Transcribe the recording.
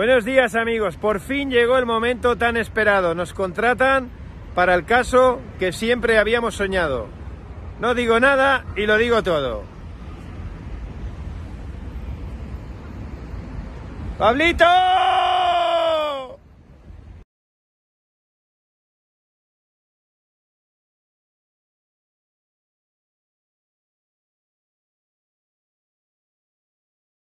Buenos días amigos, por fin llegó el momento tan esperado. Nos contratan para el caso que siempre habíamos soñado. No digo nada y lo digo todo. ¡Pablito!